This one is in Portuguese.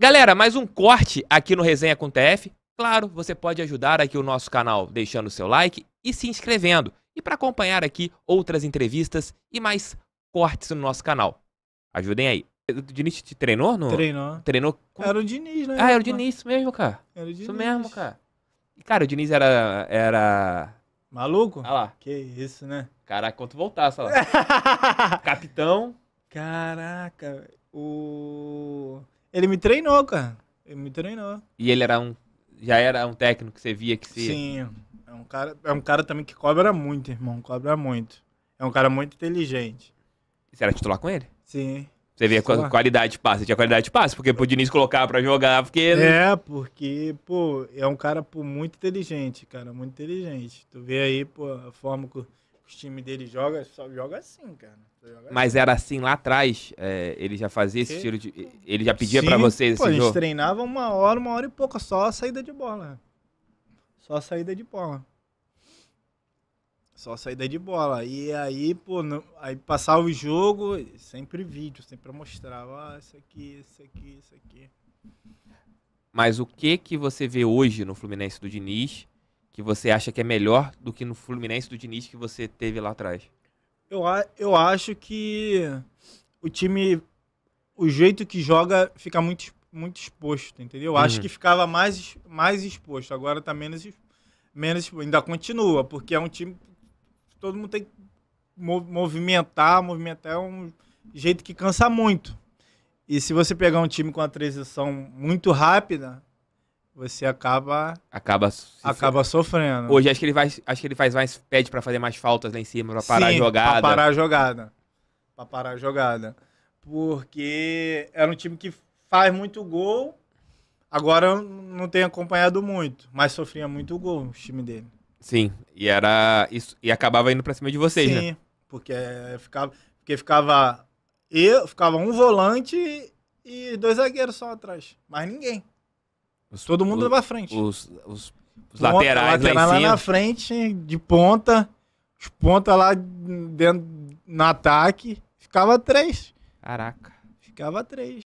Galera, mais um corte aqui no Resenha com TF. Claro, você pode ajudar aqui o nosso canal deixando o seu like e se inscrevendo. E para acompanhar aqui outras entrevistas e mais cortes no nosso canal. Ajudem aí. É o Diniz te treinou? No... Treinou. Treinou com... Era o Diniz, né? Ah, era o Diniz mesmo, cara. Era o Diniz. Isso mesmo, cara. E, cara, o Diniz era... era... Maluco? Olha lá. Que isso, né? Caraca, quanto voltasse, olha lá. Capitão. Caraca, o... Ele me treinou, cara. Ele me treinou. E ele era um. Já era um técnico que você via que se. Sim. É um cara, é um cara também que cobra muito, irmão. Cobra muito. É um cara muito inteligente. E você era titular com ele? Sim. Você via titular. qualidade de passe. Tinha qualidade de passe, porque pro Diniz colocar pra jogar, porque. É, porque, pô, é um cara pô, muito inteligente, cara. Muito inteligente. Tu vê aí, pô, a forma que os times dele joga, só joga assim, cara. Joga assim. Mas assim. era assim lá atrás, é, ele já fazia esse tiro de. Ele já pedia para vocês pô, esse A gente treinava uma hora, uma hora e pouca, só a saída de bola. Só a saída de bola. Só a saída de bola. E aí, pô, não, aí passava o jogo, sempre vídeo, sempre mostrava, ah, isso aqui, isso aqui, isso aqui. Mas o que que você vê hoje no Fluminense do Diniz? que você acha que é melhor do que no Fluminense do Diniz que você teve lá atrás? Eu, eu acho que o time, o jeito que joga fica muito, muito exposto, entendeu? Eu uhum. Acho que ficava mais, mais exposto, agora tá menos, menos exposto. Ainda continua, porque é um time todo mundo tem que movimentar, movimentar é um jeito que cansa muito. E se você pegar um time com a transição muito rápida, você acaba acaba acaba sofrendo. Hoje acho que ele vai, acho que ele faz mais pede para fazer mais faltas lá em cima para parar a jogada. Para parar a jogada. Para parar a jogada. Porque era um time que faz muito gol. Agora eu não tenho acompanhado muito, mas sofria muito gol o time dele. Sim, e era isso e acabava indo para cima de vocês, né? Sim, né? porque ficava porque ficava eu ficava um volante e dois zagueiros só atrás, mais ninguém. Os, Todo mundo o, lá pra frente. Os, os, os ponta, laterais lá, lá na frente, de ponta. Os ponta lá dentro, no ataque. Ficava três. Caraca. Ficava três.